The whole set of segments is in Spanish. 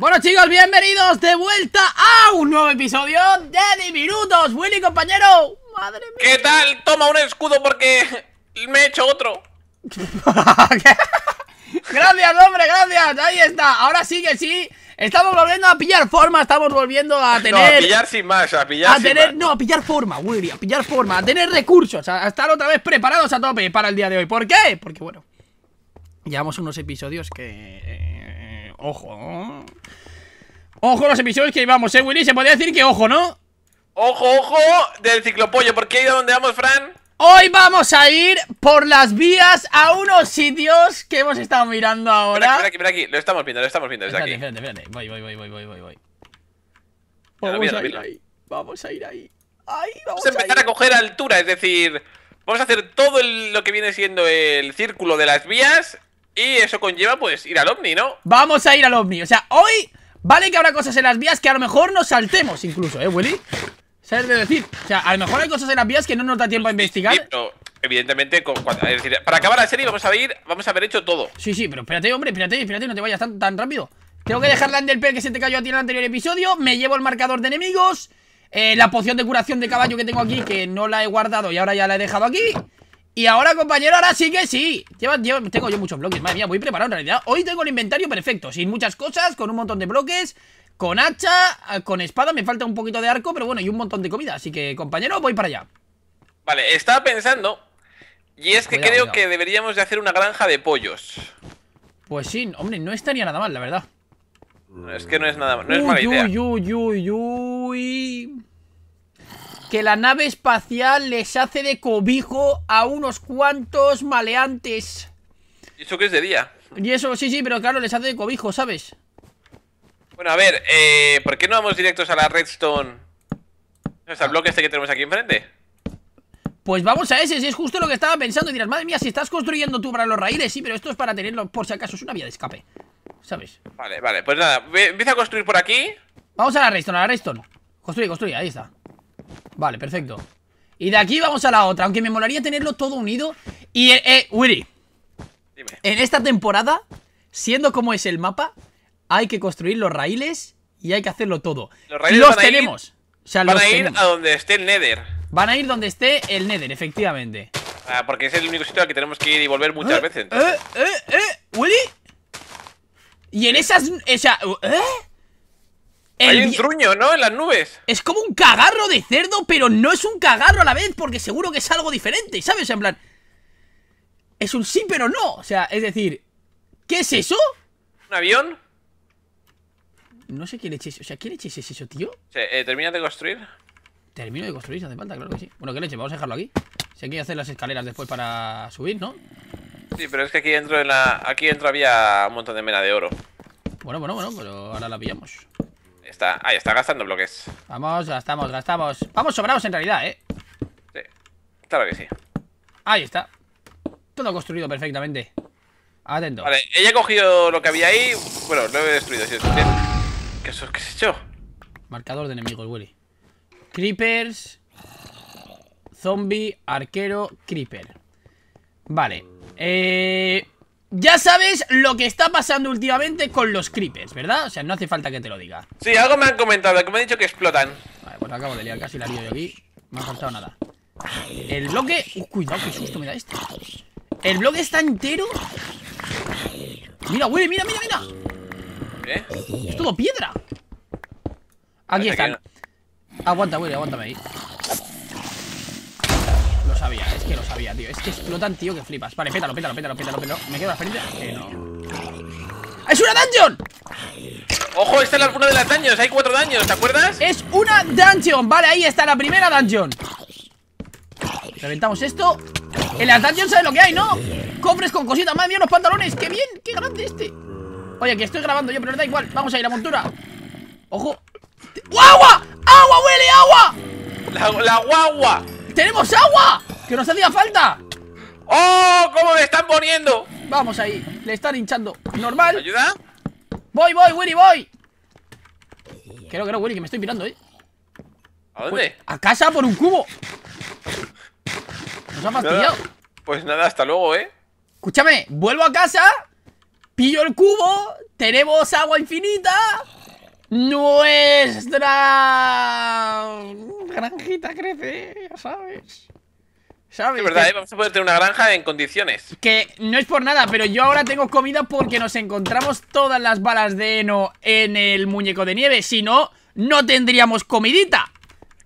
Bueno chicos, bienvenidos de vuelta a un nuevo episodio de Diminutos Willy compañero, madre mía ¿Qué tal? Toma un escudo porque me he hecho otro Gracias hombre, gracias, ahí está Ahora sí que sí, Estamos volviendo a pillar forma, estamos volviendo a tener. No, a pillar sin más, a pillar. A tener, no, a pillar forma, Willy, a pillar forma, a tener recursos, a estar otra vez preparados a tope para el día de hoy. ¿Por qué? Porque, bueno, llevamos unos episodios que. Eh, Ojo. Ojo los episodios que llevamos, eh, Willy. Se podría decir que ojo, ¿no? Ojo, ojo del ciclopollo. Porque ir a donde vamos, Fran. Hoy vamos a ir por las vías a unos sitios que hemos estado mirando ahora. Mira aquí, mira aquí, Lo estamos viendo, lo estamos viendo desde aquí. Espérate, Voy, voy, voy, voy, voy, voy. Vamos a ir ahí. Vamos a ir ahí. vamos, a empezar a, coger altura, es decir, vamos a hacer todo lo que viene siendo el círculo de las vías y eso conlleva, pues, ir al OVNI, ¿no? Vamos a ir al OVNI, o sea, hoy Vale que habrá cosas en las vías que a lo mejor nos saltemos incluso, ¿eh, Willy? ¿Sabes de decir? O sea, a lo mejor hay cosas en las vías que no nos da tiempo a investigar. pero evidentemente, para acabar la serie vamos a ir, vamos a haber hecho todo. Sí, sí, pero espérate, hombre, espérate, espérate, no te vayas tan, tan rápido. Tengo que dejar la Enderpearl que se te cayó a ti en el anterior episodio. Me llevo el marcador de enemigos. Eh, la poción de curación de caballo que tengo aquí, que no la he guardado y ahora ya la he dejado aquí. Y ahora, compañero, ahora sí que sí Tengo yo muchos bloques, madre mía, voy preparado en realidad Hoy tengo el inventario perfecto, sin muchas cosas Con un montón de bloques, con hacha eh, Con espada, me falta un poquito de arco Pero bueno, y un montón de comida, así que, compañero, voy para allá Vale, estaba pensando Y es que creo que deberíamos de hacer una granja de pollos Pues sí, hombre, no estaría nada mal, la verdad Es que no es nada no es mala Uy, uy, uy, uy que la nave espacial les hace de cobijo a unos cuantos maleantes. ¿Y eso que es de día? Y eso, sí, sí, pero claro, les hace de cobijo, ¿sabes? Bueno, a ver, eh, ¿por qué no vamos directos a la redstone? O sea, al bloque este que tenemos aquí enfrente. Pues vamos a ese, si es justo lo que estaba pensando. Y dirás, madre mía, si estás construyendo tú para los raíles, sí, pero esto es para tenerlo por si acaso, es una vía de escape. ¿Sabes? Vale, vale, pues nada, empieza a construir por aquí. Vamos a la redstone, a la redstone. Construye, construye, ahí está. Vale, perfecto Y de aquí vamos a la otra Aunque me molaría tenerlo todo unido Y, eh, eh, Willy Dime. En esta temporada Siendo como es el mapa Hay que construir los raíles Y hay que hacerlo todo Los raíles los tenemos a Van a ir a donde esté el Nether Van a ir donde esté el Nether, efectivamente ah, porque es el único sitio al que tenemos que ir y volver muchas eh, veces ¿Eh? ¿Eh? ¿Eh? ¿Willy? Y en esas... O ¿eh? El Hay un truño, ¿no? En las nubes. Es como un cagarro de cerdo, pero no es un cagarro a la vez, porque seguro que es algo diferente, ¿sabes? O sea, En plan. Es un sí, pero no. O sea, es decir, ¿qué es eso? ¿Un avión? No sé quién leche O sea, ¿quién leche es eso, tío? Eh, ¿Terminas de construir? Termino de construir, si hace falta, claro que sí. Bueno, qué leche, vamos a dejarlo aquí. Si hay que hacer las escaleras después para subir, ¿no? Sí, pero es que aquí dentro de la. Aquí dentro había un montón de mena de oro. Bueno, bueno, bueno, pero ahora la pillamos. Ahí está, gastando bloques. Vamos, gastamos, gastamos. Vamos sobrados en realidad, ¿eh? Sí, claro que sí. Ahí está. Todo construido perfectamente. Atento. Vale, ella ha cogido lo que había ahí. Bueno, lo he destruido. Si es... ¿Qué, es, ¿Qué se hecho? Marcador de enemigos, Willy. Creepers. Zombie, arquero, creeper. Vale. Eh... Ya sabes lo que está pasando últimamente con los creepers, ¿verdad? O sea, no hace falta que te lo diga. Sí, algo me han comentado, que me han dicho que explotan. Vale, pues acabo de liar, casi la lío yo aquí. No ha faltado nada. El bloque... cuidado, qué susto me da este. El bloque está entero. Mira, huele, mira, mira, mira. ¿Eh? Es todo piedra. Aquí están. Aguanta, huele, aguántame ahí sabía, es que lo sabía, tío. Es que explotan, tío, que flipas. Vale, pétalo, pétalo, pétalo, pétalo, pétalo. Me quedo la Que no. ¡Es una dungeon! Ojo, esta es una de las dungeons. Hay cuatro daños, ¿te acuerdas? Es una dungeon. Vale, ahí está la primera dungeon. Reventamos esto. En las dungeons sabes lo que hay, ¿no? Cofres con cositas. Madre mía, los pantalones. ¡Qué bien! ¡Qué grande este! Oye, que estoy grabando yo, pero no da igual. Vamos a ir a montura. Ojo. ¡Agua! ¡Agua, huele, agua! La, la guagua. ¡Tenemos agua! ¡Que nos hacía falta! ¡Oh! ¡Cómo me están poniendo! Vamos ahí, le están hinchando. ¿Normal? ¿Ayuda? ¡Voy, voy, Willy, voy! Creo que no, Willy, que me estoy mirando, ¿eh? ¿A dónde? Pues, a casa por un cubo. Nos ha fastidiado. Pues nada, hasta luego, ¿eh? Escúchame, vuelvo a casa, pillo el cubo, tenemos agua infinita. Nuestra granjita crece, ya sabes. Es verdad, ¿eh? vamos a poder tener una granja en condiciones. Que no es por nada, pero yo ahora tengo comida porque nos encontramos todas las balas de heno en el muñeco de nieve. Si no, no tendríamos comidita.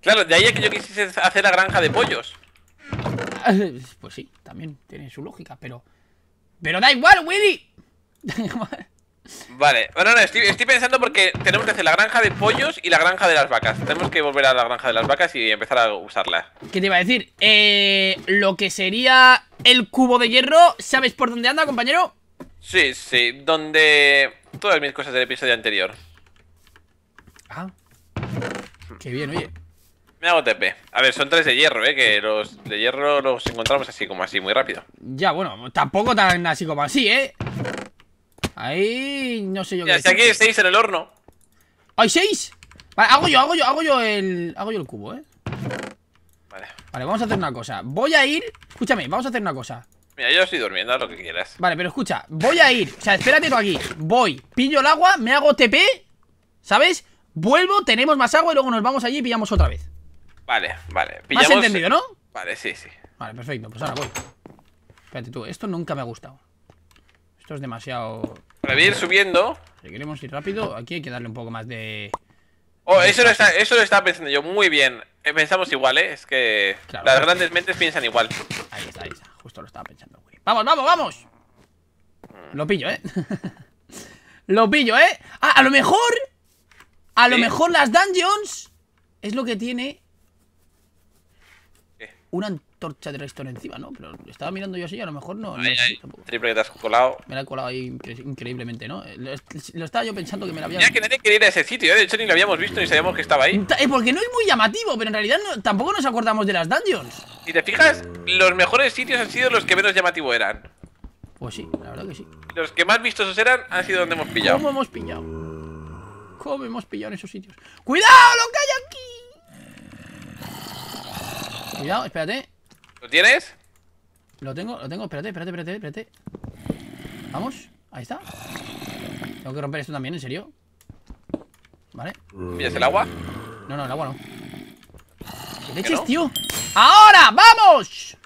Claro, de ahí es que yo quisiese hacer la granja de pollos. Pues sí, también tiene su lógica, pero... Pero da igual, Willy. Vale, bueno, no, estoy, pensando porque tenemos que hacer la granja de pollos y la granja de las vacas. Tenemos que volver a la granja de las vacas y empezar a usarla. ¿Qué te iba a decir? Eh, lo que sería el cubo de hierro, ¿sabes por dónde anda, compañero? Sí, sí, donde todas mis cosas del episodio anterior. Ah, qué bien, oye. Me hago TP. A ver, son tres de hierro, ¿eh? Que los de hierro los encontramos así como así, muy rápido. Ya, bueno, tampoco tan así como así, ¿eh? Ahí no sé yo qué. Si aquí hay 6 en el horno. ¡Hay seis? Vale, hago yo, hago yo, hago yo el. Hago yo el cubo, eh. Vale. vamos a hacer una cosa. Voy a ir. Escúchame, vamos a hacer una cosa. Mira, yo estoy durmiendo, lo que quieras. Vale, pero escucha, voy a ir. O sea, espérate tú aquí. Voy, pillo el agua, me hago TP, ¿sabes? Vuelvo, tenemos más agua y luego nos vamos allí y pillamos otra vez. Vale, vale. Pillamos... entendido, no? Vale, sí, sí. Vale, perfecto, pues ahora voy. Espérate tú, esto nunca me ha gustado. Esto es demasiado... Para ir subiendo... Si queremos ir rápido, aquí hay que darle un poco más de... Oh, eso lo, está, eso lo estaba pensando yo, muy bien. Eh, pensamos igual, ¿eh? Es que las grandes mentes piensan igual. Ahí está, ahí está. Justo lo estaba pensando, ¡Vamos, vamos, vamos! Mm. Lo pillo, ¿eh? lo pillo, ¿eh? Ah, a lo mejor... A lo mejor las dungeons... Es lo que tiene... ¿Qué? Una de resto encima, ¿no? Pero estaba mirando yo así, a lo mejor no. Triple que te has colado. Me la he colado ahí increíblemente, ¿no? Lo, estaba yo pensando que me la había. Mira que nadie quería ir a ese sitio, ¿eh? de hecho ni lo habíamos visto ni sabíamos que estaba ahí. Es eh, porque no es muy llamativo, pero en realidad tampoco nos acordamos de las dungeons. Si te fijas, los mejores sitios han sido los que menos llamativo eran. Pues sí, la verdad que sí. Los que más vistosos eran han sido donde hemos pillado. ¿Cómo hemos pillado? ¿Cómo hemos pillado en esos sitios? ¡Cuidado lo que hay aquí! Cuidado, espérate. ¿Lo tienes? Lo tengo, lo tengo. Espérate, espérate, espérate, espérate. Vamos, ahí está. Tengo que romper esto también, ¿en serio? Vale. ¿Pillas el agua? No, no, el agua no. ¿Qué leches, tío? ¡Ahora! ¡Vamos!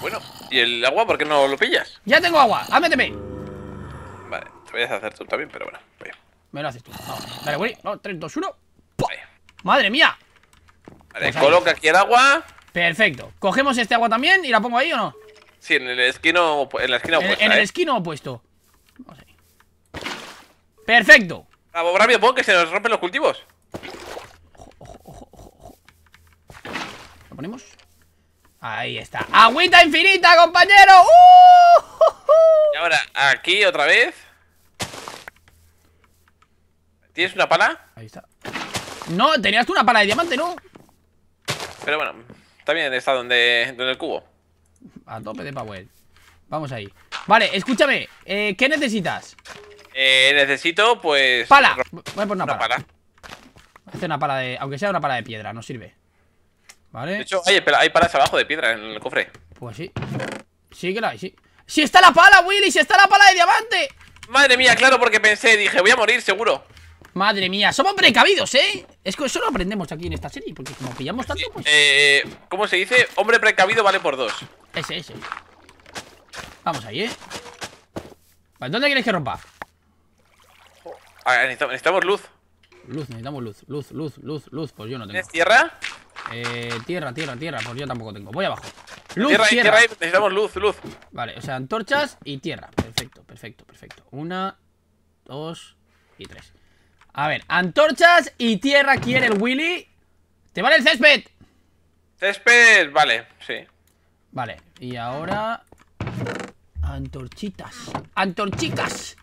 Bueno, ¿y el agua por qué no lo pillas? ¡Ya tengo agua! ¡Ámeteme! Ah, vale, te voy a hacer tú también, pero bueno, a. Me lo haces tú. Vamos. Dale, Willy. 3, 2, 1. ¡Madre mía! Vale, coloca aquí el agua. Perfecto. ¿Cogemos este agua también y la pongo ahí o no? Sí, en el esquino, en en, el ¿eh? esquino opuesto. Perfecto. Bravo, bravo, que se nos rompen los cultivos. ¿Lo ponemos? Ahí está. ¡Agüita infinita, compañero! ¡Uh! Y ahora, aquí otra vez. ¿Tienes una pala? Ahí está. No, tenías tú una pala de diamante, ¿no? Pero bueno, también está donde, donde el cubo. A tope de power. Vamos ahí. Vale, escúchame. Eh, ¿Qué necesitas? Eh, necesito, pues. ¡Pala! Voy a poner una, pala. una pala de. Aunque sea una pala de piedra, no sirve. Vale. De hecho, hay, palas abajo de piedra en el cofre. Pues sí. Sí que la hay, sí. ¡Si está la pala, Willy! ¡Si está la pala de diamante! Madre mía, claro, porque pensé, dije, voy a morir seguro. Madre mía, somos precavidos, ¿eh? Es que eso lo aprendemos aquí en esta serie, porque como pillamos tanto, pues... Eh, ¿Cómo se dice? Hombre precavido vale por dos. Ese, ese. Vamos ahí, ¿eh? Vale, ¿dónde queréis que rompa? Ah, necesitamos luz. Luz, necesitamos luz, luz, luz, luz, luz. Pues yo no tengo. ¿Tienes tierra? Eh, tierra, tierra, tierra. Pues yo tampoco tengo. Voy abajo. Luz, tierra. tierra necesitamos luz, luz. Vale, o sea, antorchas y tierra. Perfecto, perfecto, perfecto. Una, dos y tres. A ver, antorchas y tierra quiere el Willy. ¿Te vale el césped? Césped, vale, sí. Vale, y ahora... Antorchitas. Antorchicas.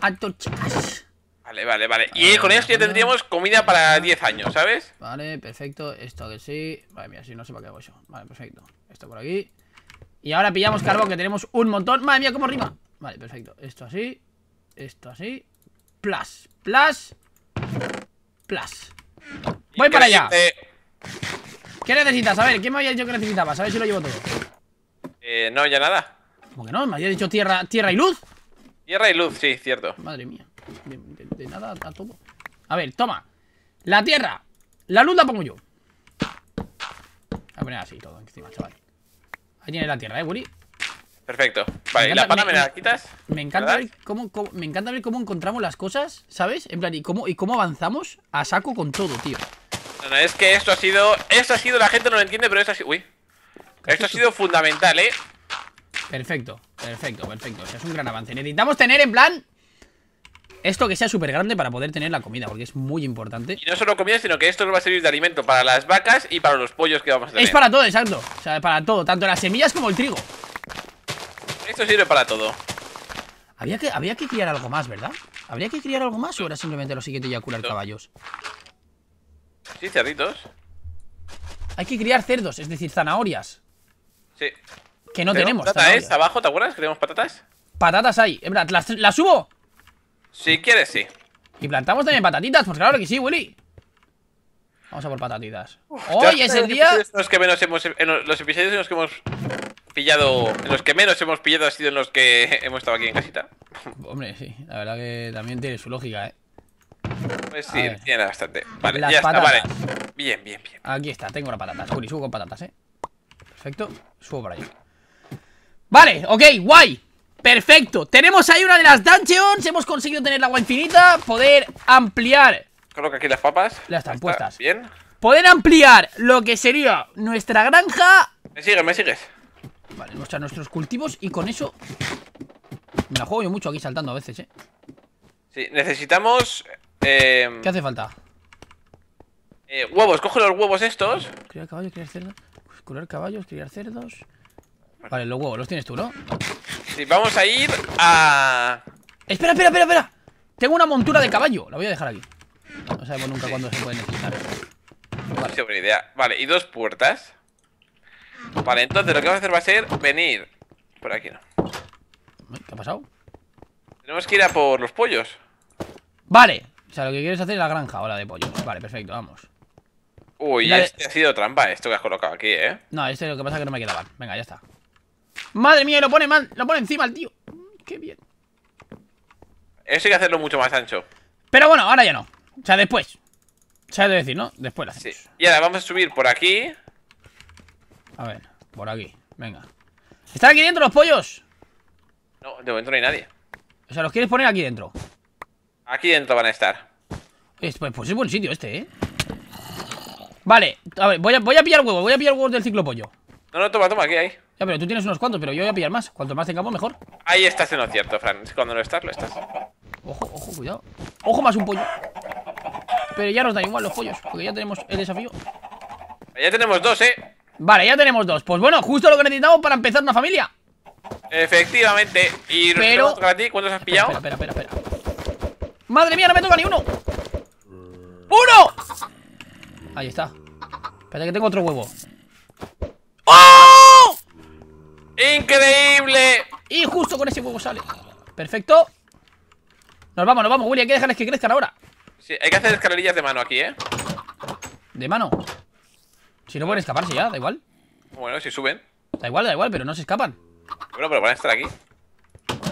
Antorchicas. Vale, vale, vale. Y con esto ya tendríamos comida para 10 años, ¿sabes? Vale, perfecto. Esto que sí. Vale, mira, si no sé para qué hago eso. Vale, perfecto. Esto por aquí. Y ahora pillamos carbón, que tenemos un montón. Madre mía, cómo rima. Vale, perfecto. Esto así. Esto así. Plus, plus, plus. Voy para allá. ¿Qué necesitas? A ver, ¿qué me había dicho que necesitabas? A ver si lo llevo todo. Eh, no, ya nada. ¿Cómo que no? ¿Me había dicho tierra, tierra y luz? Tierra y luz, sí, cierto. Madre mía. De, nada a todo. A ver, toma. La tierra. La luz la pongo yo. a poner así todo encima, chaval. Ahí tiene la tierra, eh, Willy. Perfecto. Vale, ¿y la pana me, la quitas? Me encanta, ver cómo, me encanta ver cómo encontramos las cosas, ¿sabes? En plan, y cómo, y cómo avanzamos a saco con todo, tío. es que esto ha sido... Esto ha sido, la gente no lo entiende, pero esto ha sido... Uy. Esto ha sido fundamental, ¿eh? Perfecto, perfecto, perfecto. O sea, es un gran avance. Necesitamos tener, en plan... Esto que sea súper grande para poder tener la comida, porque es muy importante. Y no solo comida, sino que esto nos va a servir de alimento para las vacas y para los pollos que vamos a tener. Es para todo, exacto. O sea, para todo, tanto las semillas como el trigo. Esto sirve para todo. Había que, había que criar algo más, ¿verdad? ¿Habría que criar algo más o era simplemente lo siguiente y ya curar caballos? Sí, cerditos. Hay que criar cerdos, es decir, zanahorias. Sí. Que no tenemos. ¿Patatas ¿eh? abajo? ¿Te acuerdas que patatas? Patatas hay. ¿Las, ¿Las subo? Si quieres, sí. Y plantamos también patatitas, pues claro que sí, Willy. Vamos a por patatitas. Hoy es el día. Los, que en los episodios en los que hemos pillado, los que menos hemos pillado ha sido en los que hemos estado aquí en casita. Hombre, sí, la verdad que también tiene su lógica, ¿eh? Pues sí, tiene bastante. Vale, vale. Bien, bien, bien. Aquí está, tengo una patata. Juli, subo con patatas, ¿eh? Perfecto, subo por ahí. Vale, ok, guay. Perfecto, tenemos ahí una de las dungeons Hemos conseguido tener la agua infinita Poder ampliar Coloca aquí las papas Las están puestas Bien Poder ampliar lo que sería nuestra granja Me sigues, me sigues Vale, nuestros cultivos y con eso... Me la juego yo mucho aquí saltando a veces, ¿eh? Sí, necesitamos... Eh... ¿Qué hace falta? Eh, huevos, coge los huevos estos. Criar caballos, criar cerdos. Curar caballos, criar cerdos. Vale, los huevos los tienes tú, ¿no? Sí, vamos a ir a... Espera, espera, espera, espera. Tengo una montura de caballo. La voy a dejar aquí. No sabemos nunca cuándo se puede necesitar. buena idea. Vale, y dos puertas. Vale, entonces lo que vamos a hacer va a ser venir por aquí. ¿no? ¿Qué ha pasado? Tenemos que ir a por los pollos. Vale. O sea, lo que quieres hacer es la granja o de pollos. Vale, perfecto, vamos. Uy, este ha sido trampa esto que has colocado aquí, ¿eh? No, este lo que pasa es que no me mal. Venga, ya está. ¡Madre mía! Lo pone, mal, lo pone encima el tío. Mm, ¡Qué bien! Eso hay que hacerlo mucho más ancho. Pero bueno, ahora ya no. O sea, después. ¿Sabes de decir, no? Después lo hacemos. Sí. Y ahora vamos a subir por aquí. A ver, por aquí, venga ¿Están aquí dentro los pollos? No, de momento no hay nadie O sea, ¿los quieres poner aquí dentro? Aquí dentro van a estar Pues, pues es buen sitio este, ¿eh? Vale, a ver, voy a, pillar huevo, Voy a pillar huevos del ciclo pollo. No, no, toma, toma, aquí hay Ya, pero tú tienes unos cuantos, pero yo voy a pillar más Cuanto más tengamos, mejor Ahí estás en lo cierto, Fran Cuando no estás, lo estás Ojo, ojo, cuidado Ojo más un pollo Pero ya nos da igual los pollos Porque ya tenemos el desafío Ya tenemos dos, ¿eh? Vale, ya tenemos dos Pues bueno, justo lo que necesitamos para empezar una familia Efectivamente Y Pero... a ti, ¿cuántos has pillado? Espera, espera, espera, espera, Madre mía, no me toca ni uno ¡Uno! Ahí está Espera, que tengo otro huevo ¡Oh! ¡Increíble! Y justo con ese huevo sale Perfecto Nos vamos, nos vamos, Willy Hay que dejarles que crezcan ahora Sí, hay que hacer escalerillas de mano aquí, ¿eh? ¿De mano? Si no pueden escaparse ya, da igual. Bueno, si suben. Da igual, da igual, pero no se escapan. Bueno, pero van a estar aquí.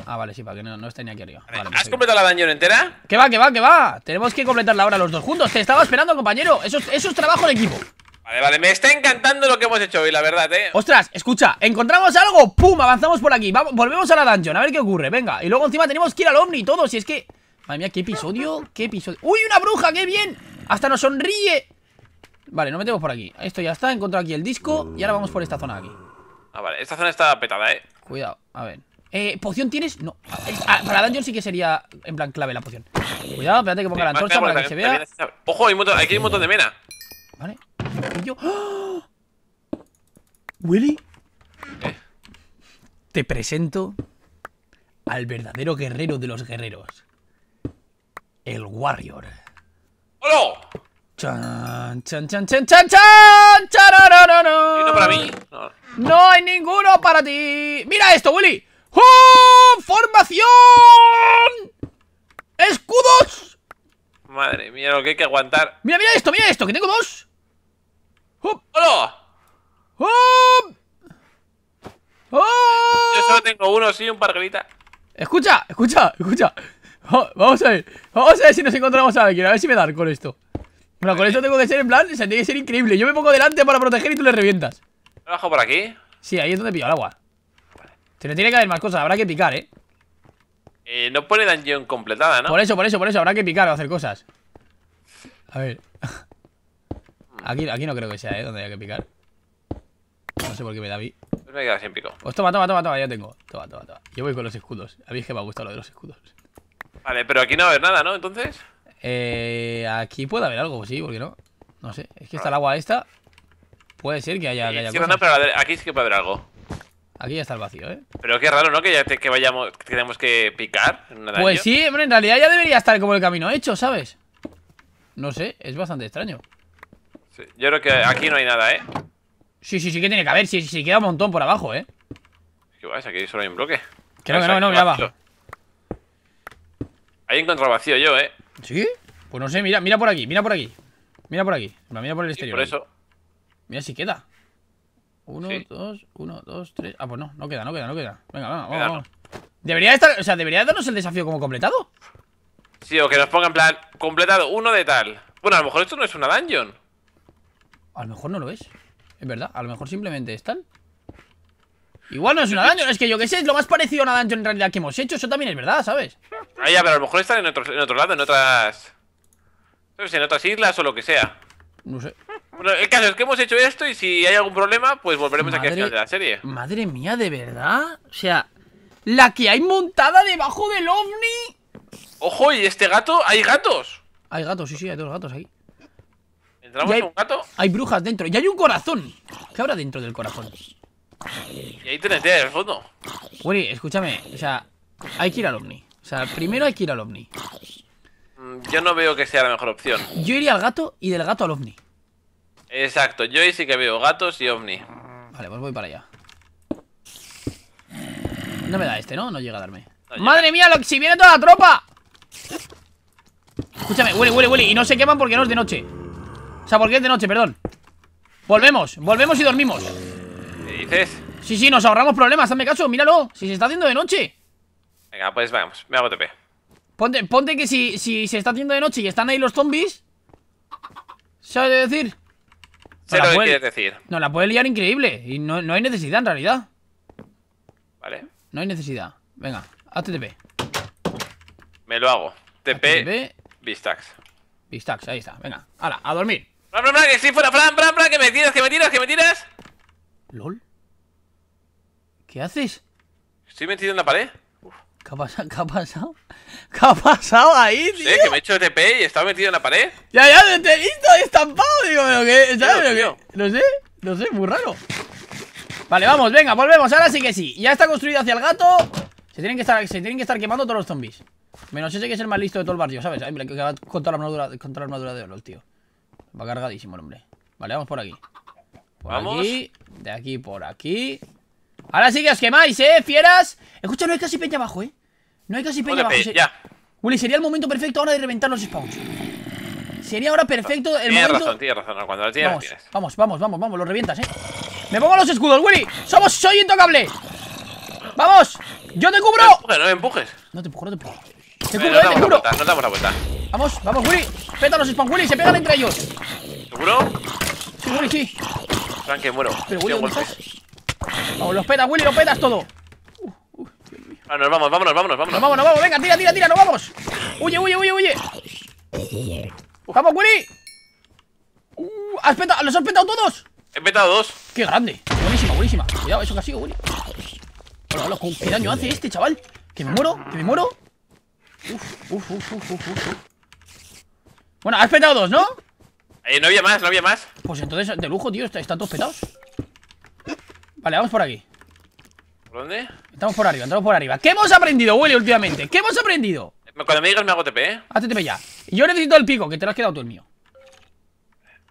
Ah, vale, sí, para que no, no estén aquí arriba. ¿Has completado la dungeon entera? Que va, que va, que va. Tenemos que completarla ahora los dos juntos. Te estaba esperando, compañero. Eso, eso es trabajo de equipo. Vale, vale, me está encantando lo que hemos hecho hoy, la verdad, eh Ostras, escucha, encontramos algo, pum, avanzamos por aquí Vamos, Volvemos a la dungeon, a ver qué ocurre, venga Y luego encima tenemos que ir al Omni todo Si es que... Madre mía, qué episodio, qué episodio ¡Uy, una bruja, qué bien! Hasta nos sonríe Vale, nos metemos por aquí. Esto ya está, encontrado aquí el disco y ahora vamos por esta zona aquí. Ah, vale, esta zona está petada, eh. Cuidado, a ver. Eh, ¿Poción tienes? No. Ah, para Dungeon sí que sería en plan clave la poción. Cuidado, espérate que ponga la antorcha para que, se vea. Ojo, hay montón, aquí hay un montón de mena. Vale. ¡ah! ¿Willy? Te presento al verdadero guerrero de los guerreros. El Warrior. ¡Hola! Chan, chan, chan, chan, chan, chan, no para mí? No. hay ninguno para ti. Mira esto, Willy. ¡Formación! ¡Escudos! Madre mía, lo que hay que aguantar. Mira, mira esto, mira esto, que tengo dos. ¡Hola! ¡Hop! ¡Oh! Yo solo tengo uno, sí, un pargrita. Escucha, escucha, escucha. Oh, vamos a ver, vamos a ver si nos encontramos a alguien, a ver si me dan con esto. Bueno, con eso tengo que ser en plan, o tiene que ser increíble. Yo me pongo delante para proteger y tú le revientas. ¿Abajo bajo por aquí? Sí, ahí es donde pillo el agua. Vale. Se le tiene que haber más cosas, habrá que picar, ¿eh? Eh, no pone dungeon completada, ¿no? Por eso, por eso, por eso, habrá que picar o hacer cosas. A ver. Aquí, aquí no creo que sea, ¿eh? Donde haya que picar. No sé por qué me da a mí. Pues me he sin pico. Pues toma, toma, toma, toma, ya tengo. Toma, toma, toma. Yo voy con los escudos. A mí es que me ha gustado lo de los escudos. Vale, pero aquí no va a haber nada, ¿no? Entonces. Eh, aquí puede haber algo, sí, porque no. No sé, es que está el agua esta. Puede ser que haya. aquí sí que puede haber algo. Aquí ya está el vacío, ¿eh? Pero qué raro, ¿no? Que ya que vayamos, tenemos que picar. pues sí, hombre, en realidad ya debería estar como el camino hecho, ¿sabes? No sé, es bastante extraño. yo creo que aquí no hay nada, ¿eh? Sí, sí, sí que tiene que haber, sí, sí, queda un montón por abajo, ¿eh? ¿Qué pasa? Aquí solo hay un bloque. Creo que no, no, mira Ahí he encontrado vacío yo, ¿eh? ¿Sí? Pues no sé, mira, mira por aquí, mira por aquí. Mira por aquí. Mira por el exterior. por eso. Mira si queda. Uno, dos, uno, dos, tres. Ah, pues no, no queda, no queda, no queda. Venga, venga, vamos, Debería estar, o sea, debería darnos el desafío como completado. Sí, o que nos pongan plan, completado uno de tal. Bueno, a lo mejor esto no es una dungeon. A lo mejor no lo es. Es verdad, a lo mejor simplemente es Igual no es una dungeon, es que yo que sé, es lo más parecido a una dungeon en realidad que hemos hecho. Eso también es verdad, ¿sabes? Ah, ya, pero a lo mejor están en otro, lado, en otras... No sé, en otras islas o lo que sea. No sé. Bueno, el caso es que hemos hecho esto y si hay algún problema, pues volveremos aquí al final de la serie. Madre mía, ¿de verdad? O sea, la que hay montada debajo del ovni. Ojo, y este gato, hay gatos. Hay gatos, sí, sí, hay dos gatos ahí. ¿Entramos en un gato? Hay brujas dentro. Y hay un corazón. ¿Qué habrá dentro del corazón? Y ahí tenés en el fondo. Willy, escúchame, o sea, hay que ir al ovni. O sea, primero hay que ir al ovni. Mm, yo no veo que sea la mejor opción. Yo iría al gato y del gato al ovni. Exacto, yo ahí sí que veo gatos y ovni. Vale, pues voy para allá. No me da este, ¿no? No llega a darme. ¡Madre mía! ¡Si viene toda la tropa! Escúchame, Willy, Willy, Willy, Y no se queman porque no es de noche. O sea, porque es de noche, perdón. Volvemos, volvemos y dormimos. Si, Sí, sí, nos ahorramos problemas, hazme caso, míralo Si se está haciendo de noche Venga, pues vamos, me hago TP Ponte, ponte que si, si se está haciendo de noche y están ahí los zombies ¿Sabes decir? Sé decir No, la puede liar increíble Y no, hay necesidad en realidad Vale No hay necesidad Venga, haz TP Me lo hago TP, Vistax Vistax, ahí está, venga Hala, a dormir Fran, Fran, Fran, que si fuera Fran, Fran, que me tiras, que me tiras, que me tiras LOL ¿Qué haces? Estoy metido en la pared. ¿Qué ha pasado? ¿Qué ha pasado? ¿Qué ha pasado ahí, tío? Sí, que me he hecho TP y estaba metido en la pared. Ya, ya, te he visto estampado. Digo, pero que. ¿Sabes? yo No sé, no sé, muy raro. Vale, vamos, venga, volvemos. Ahora sí que sí. Ya está construido hacia el gato. Se tienen que estar, se tienen que estar quemando todos los zombies. Menos ese que es el más listo de todo el barrio, ¿sabes? Ay, que va contra la armadura, la armadura de oro, el tío. Va cargadísimo el hombre. Vale, vamos por aquí. Por ¿Vamos? aquí, de aquí por aquí. Ahora sí que os quemáis, ¿eh, fieras? Escucha, no hay casi peña abajo, ¿eh? No hay casi peña abajo. ya. Willy, sería el momento perfecto ahora de reventar los spawns. Sería ahora perfecto el tienes momento... Razón, tienes razón, cuando lo tienes, vamos, Vamos, vamos, vamos, vamos, lo revientas, ¿eh? ¡Me pongo los escudos, Willy! ¡Somos, soy intocable! ¡Vamos! ¡Yo te cubro! No, no me empujes. No te empujo, no te empujo. Te cubro, te cubro. no damos la vuelta. Vamos, vamos, Willy. Peta los spawns, Willy, se pegan entre ellos. ¿Seguro? Sí, Willy, sí. Tranque, muero. Pero, Willy, ¿dónde estás? Vamos, los petas, Willy, los petas todo. Uh, uh, nos vamos, vámonos, vámonos, vámonos. vamos, vamos, venga, tira, tira, tira, nos vamos. Huye, huye, huye, huye. ¡Vamos, Willy! Uh, ¿has ¿Los has petado todos? He petado dos. ¡Qué grande! Buenísima, buenísima. Cuidado, eso que ha sido, Willy. Hola, hola, ¿qué daño hace este, chaval? ¿Que me muero? ¿Que me muero? Uf, uf, uf, uf, uf, Bueno, has petado dos, ¿no? Eh, no había más, no había más. Pues entonces, de lujo, tío, están todos petados. Vale, vamos por aquí. ¿Por dónde? Estamos por arriba, estamos por arriba. ¿Qué hemos aprendido, Willy, últimamente? ¿Qué hemos aprendido? Cuando me digas me hago TP, ¿eh? Hazte TP ya. Yo necesito el pico, que te lo has quedado tú el mío.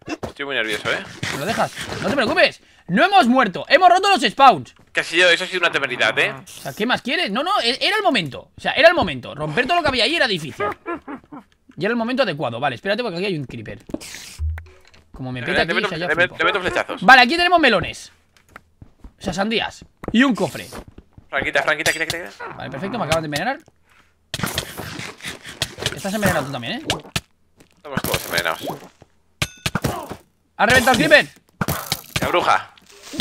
Estoy muy nervioso, ¿eh? lo dejas? No te preocupes. No hemos muerto. Hemos roto los spawns. Que ha eso ha sido una temeridad, ¿eh? O sea, ¿qué más quieres? No, no, e-, era el momento. O sea, era el momento. Romper todo lo que había ahí era difícil. Y era el momento adecuado. Vale, espérate porque aquí hay un creeper. Como me peta aquí, meto flechazos. Vale, aquí tenemos melones. O sea, sandías. Y un cofre. Franquita, franquita, quita, quita, Vale, perfecto, me acaban de envenenar. Estás envenenado tú también, ¿eh? Estamos todos envenenados. ¡Ha reventado el creeper! ¡La bruja!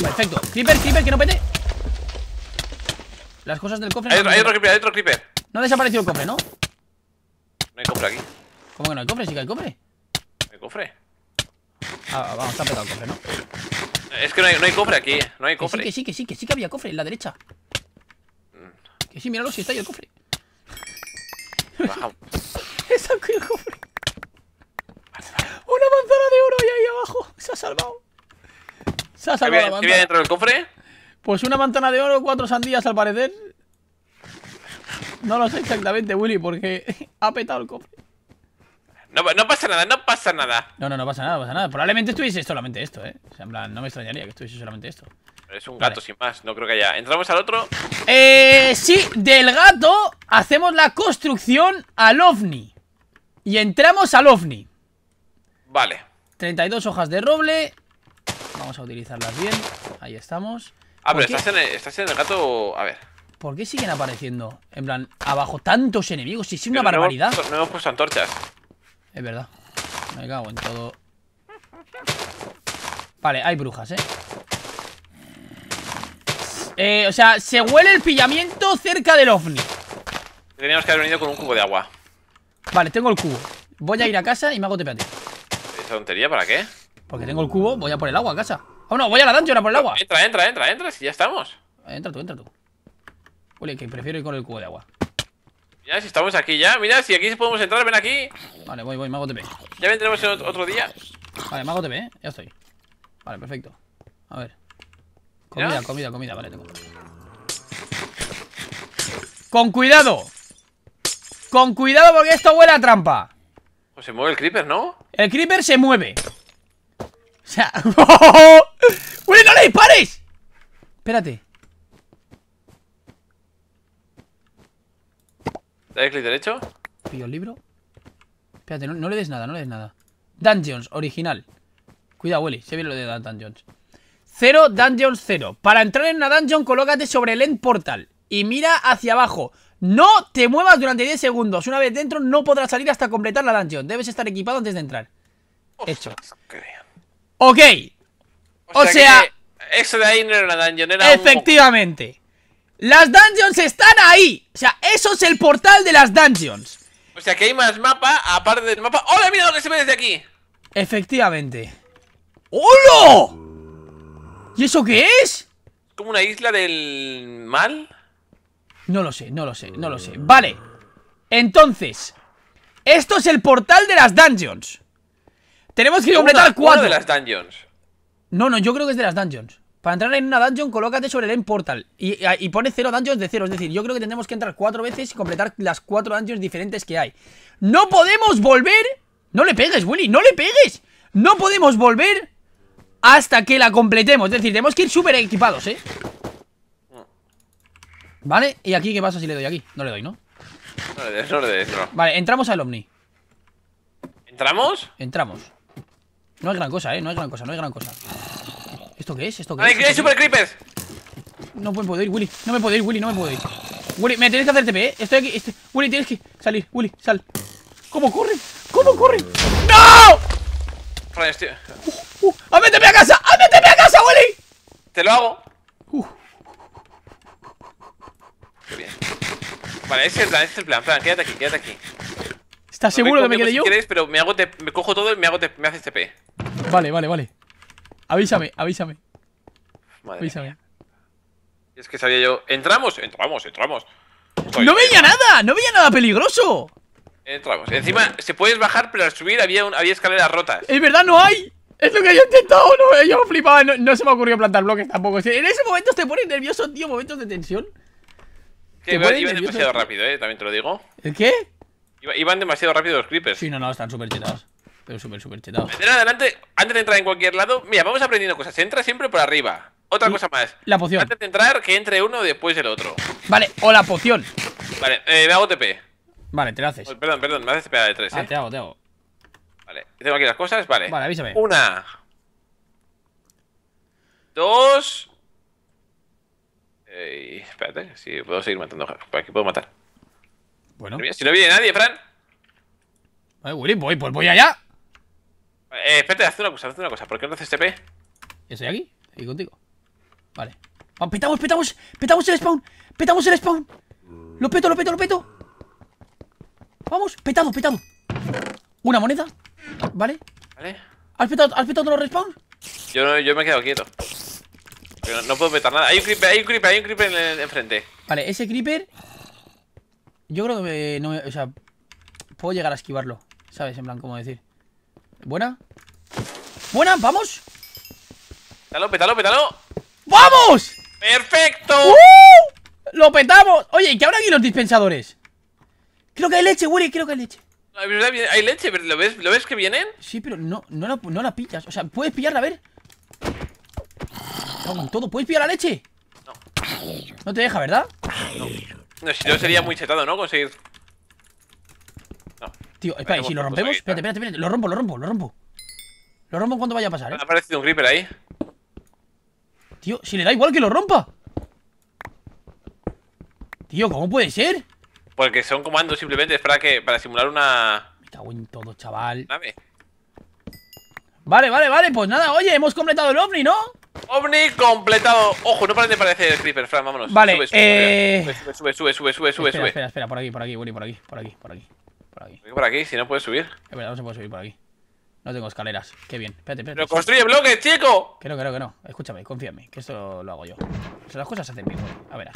Perfecto. Creeper, creeper, que no pete. Las cosas del cofre. Hay, otro, hay creeper, hay otro creeper. No ha desaparecido el cofre, ¿no? No hay cofre aquí. ¿Cómo que no hay cofre? Sí que hay cofre. El cofre? Ah, vamos, está petado el cofre, ¿no? Es que no hay, cofre aquí, no hay cofre. Que sí, que sí, que sí, que sí que había cofre en la derecha. Mm. Que sí, míralo, si está ahí el cofre. Wow. está aquí el cofre. Una manzana de oro y ahí abajo. Se ha salvado. Se ha salvado la manzana. ¿Qué viene dentro del cofre? Pues una manzana de oro, cuatro sandías al parecer. No lo sé exactamente, Willy, porque ha petado el cofre. No, pasa nada, no pasa nada. No, no, no pasa nada, no pasa nada. Probablemente estuviese solamente esto, eh. en plan, no me extrañaría que estuviese solamente esto. es un gato sin más, no creo que haya. ¿Entramos al otro? Eh, sí, del gato hacemos la construcción al ovni. Y entramos al ovni. Vale. 32 hojas de roble. Vamos a utilizarlas bien. Ahí estamos. Ah, pero estás en, el, gato... A ver. ¿Por qué siguen apareciendo? En plan, abajo tantos enemigos. Si es una barbaridad. no hemos puesto antorchas. Es verdad. Me cago en todo. Vale, hay brujas, ¿eh? ¿eh? o sea, se huele el pillamiento cerca del ovni. Teníamos que haber venido con un cubo de agua. Vale, tengo el cubo. Voy a ir a casa y me hago ti ¿Esa tontería para qué? Porque tengo el cubo, voy a por el agua a casa. Oh no, voy a la dungeon ahora por el agua. Entra, entra, entra, entra, ya estamos. Entra tú, entra tú. Oye, que prefiero ir con el cubo de agua ya si estamos aquí ya. Mira, si aquí podemos entrar, ven aquí. Vale, voy, voy, mago TP. Ya vendremos en otro día. Vale, mago TP, ¿eh? Ya estoy. Vale, perfecto. A ver. Comida, comida, comida, vale, tengo. ¡Con cuidado! ¡Con cuidado porque esto huele a trampa! Pues se mueve el creeper, ¿no? El creeper se mueve. O sea. ¡Oh, oh, oh! ¡Uy, no le dispares! Espérate. Dale clic derecho. Pillo el libro. Espérate, no, le des nada, no le des nada. Dungeons, original. Cuidado, Willy, se viene lo de Dungeons. Cero, Dungeons, cero. Para entrar en una dungeon, colócate sobre el end portal y mira hacia abajo. No te muevas durante 10 segundos. Una vez dentro, no podrás salir hasta completar la dungeon. Debes estar equipado antes de entrar. Hecho. Ok. O, sea. eso de ahí no era una dungeon, era Efectivamente. Las dungeons están ahí. O sea, eso es el portal de las dungeons. O sea, que hay más mapa, aparte del mapa. ¡Hola, mira lo que se ve desde aquí! Efectivamente. ¡Hola! ¿Y eso qué es? ¿Como una isla del mal? No lo sé, no lo sé, no lo sé. Vale. Entonces, esto es el portal de las dungeons. Tenemos que completar cuatro. de las dungeons. No, no, yo creo que es de las dungeons. Para entrar en una dungeon, colócate sobre el end portal y, pone cero dungeons de cero Es decir, yo creo que tendremos que entrar cuatro veces y completar las cuatro dungeons diferentes que hay ¡No podemos volver! ¡No le pegues, Willy! ¡No le pegues! ¡No podemos volver hasta que la completemos! Es decir, tenemos que ir súper equipados, ¿eh? ¿Vale? ¿Y aquí qué pasa si le doy aquí? No le doy, ¿no? No le no le Vale, entramos al Omni ¿Entramos? Entramos No es gran cosa, ¿eh? No es gran cosa, no es gran cosa ¿Esto qué es? ¿Esto qué es? super creepers! No me puedo ir, Willy. No me puedo ir, Willy. No me puedo ir. Willy, me tienes que hacer TP, ¿eh? Estoy aquí. Este, Willy, tienes que salir. Willy, sal. ¿Cómo corre? ¿Cómo corre? ¡No! Vale, Uh, uh. ¡Hazme a casa! ¡Hazme a casa, Willy! Te lo hago. Uh. bien. Vale, ese es el plan, este es el plan. plan quédate aquí, quédate aquí. ¿Estás seguro seguro que me quedé yo? pero me, hago te... me cojo todo y me, hago te... me haces TP. Vale, vale, vale. Avísame, avísame. Madre avísame. Es que sabía yo. ¡Entramos! ¡Entramos! ¡Entramos! Pues ¡No veía nada! ¡No veía nada peligroso! Entramos. Encima, se puedes bajar, pero al subir había, había escaleras rotas. ¡Es verdad, no hay! Es lo que yo he intentado, no, yo flipaba, no, se me ocurrió plantar bloques tampoco. En ese momento te pones nervioso, tío, momentos de tensión. Que iban demasiado rápido, eh, también te lo digo. ¿El qué? Iban demasiado rápido los creepers. Sí, no, no, están súper chetados. Pero súper, súper chetado. Pero adelante, antes de entrar en cualquier lado, mira, vamos aprendiendo cosas. entra siempre por arriba. Otra cosa más. La poción. Antes de entrar, que entre uno después del otro. Vale, o la poción. Vale, eh, me hago TP. Vale, te la haces. Oh, perdón, perdón, me haces TP de tres, ah, ¿eh? te hago, te hago. Vale, tengo aquí las cosas, vale. Vale, avísame. Una. Dos. espérate, si puedo seguir matando. ¿Para qué puedo matar. Bueno. si no viene nadie, Fran. Vale, Willy, voy, pues voy allá. Eh, espérate, haz una cosa, haz una cosa. ¿Por qué no haces TP? Estoy aquí, ¿Y contigo. Vale. ¡Vamos, petamos, petamos! ¡Petamos el spawn! ¡Petamos el spawn! ¡Lo peto, lo peto, lo peto! ¡Vamos! ¡Petado, petado! Una moneda, ¿vale? ¿Vale? ¿Has petado, ¿has petado los respawns? Yo, no, yo me he quedado quieto. No, no, puedo petar nada. Hay un creeper, hay un creeper, hay un creeper enfrente. vale, ese creeper. Yo creo que me, no, o sea, puedo llegar a esquivarlo. ¿Sabes? En plan, cómo decir. Buena Buena, vamos Pétalo, pétalo, pétalo ¡Vamos! ¡Perfecto! ¡Uh! ¡Lo petamos! Oye, ¿y ¿qué habrá aquí los dispensadores? Creo que hay leche, Willy, creo que hay leche Hay leche, ¿lo ves, ¿lo ves que vienen? Sí, pero no, no, la, no pillas O sea, ¿puedes pillarla? A ver todo, ¿puedes pillar la leche? No No te deja, ¿verdad? no si no sería muy chetado, ¿no? Conseguir Tío, espera, si lo pues, rompemos? Pues espérate, espérate, espérate. Lo rompo, lo rompo, lo rompo. Lo rompo cuando vaya a pasar, ¿eh? Me ha aparecido un creeper ahí. Tío, si le da igual que lo rompa. Tío, ¿cómo puede ser? Porque son comandos simplemente, es para que para simular una... Me cago en todo, chaval. Vale, vale, vale, pues nada, oye, hemos completado el ovni, ¿no? Ovni completado. Ojo, no parece de parecer el creeper, Fran, vámonos. Vale, sube, sube, eh... sube, sube, sube, sube, sube, espera, sube. Espera, espera, por aquí, por aquí, por aquí, por aquí, por aquí por aquí. Si no puedes subir. Es verdad, no se puede subir por aquí. No tengo escaleras. Qué bien. Espérate, espérate. ¡Pero construye bloques, chico! Que no, que no, que no. Escúchame, confíame, que esto lo hago yo. las cosas se hacen bien, A verás.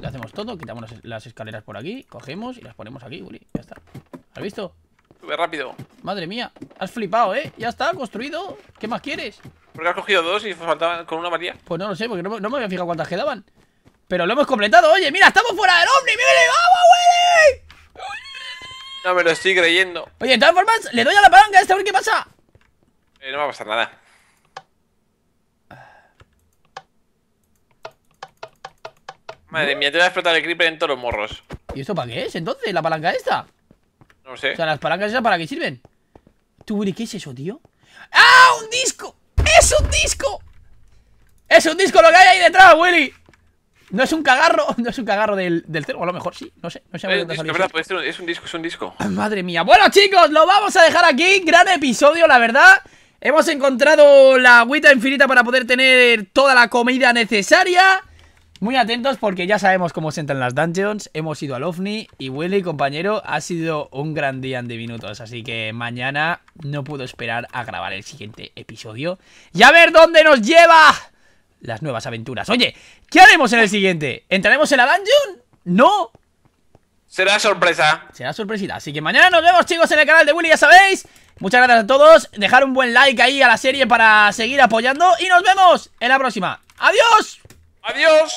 Lo hacemos todo, quitamos las escaleras por aquí, cogemos y las ponemos aquí, Ya está. ¿Has visto? Sube rápido. Madre mía, has flipado, ¿eh? Ya está, construido. ¿Qué más quieres? Porque has cogido dos y faltaban con una María? Pues no lo sé, porque no, me había fijado cuántas quedaban. Pero lo hemos completado, oye, mira, estamos fuera del ovni, mire, vamos, Willy. No me lo estoy creyendo. Oye, de todas formas, le doy a la palanca esta a ver qué pasa. Eh, no va a pasar nada. Madre mía, te voy a explotar el creeper en todos los morros. ¿Y esto para qué es entonces? ¿La palanca esta? No sé. O sea, las palancas esas para qué sirven. ¿Tú, qué es eso, tío? ¡Ah! ¡Un disco! ¡Es un disco! ¡Es un disco lo que hay ahí detrás, Willy! No es un cagarro, no es un cagarro del, cero, o a lo mejor sí, no sé, no sé. Eh, es, verdad, un, es un disco, es un disco. Madre mía. Bueno, chicos, lo vamos a dejar aquí. Gran episodio, la verdad. Hemos encontrado la agüita infinita para poder tener toda la comida necesaria. Muy atentos porque ya sabemos cómo se entran las dungeons. Hemos ido al OVNI y Willy, compañero, ha sido un gran día en de minutos. Así que mañana no puedo esperar a grabar el siguiente episodio. Y a ver dónde nos lleva las nuevas aventuras. Oye, ¿qué haremos en el siguiente? ¿Entraremos en la dungeon? No. Será sorpresa. Será sorpresita. Así que mañana nos vemos, chicos, en el canal de Willy, ya sabéis. Muchas gracias a todos. Dejar un buen like ahí a la serie para seguir apoyando. Y nos vemos en la próxima. ¡Adiós! ¡Adiós!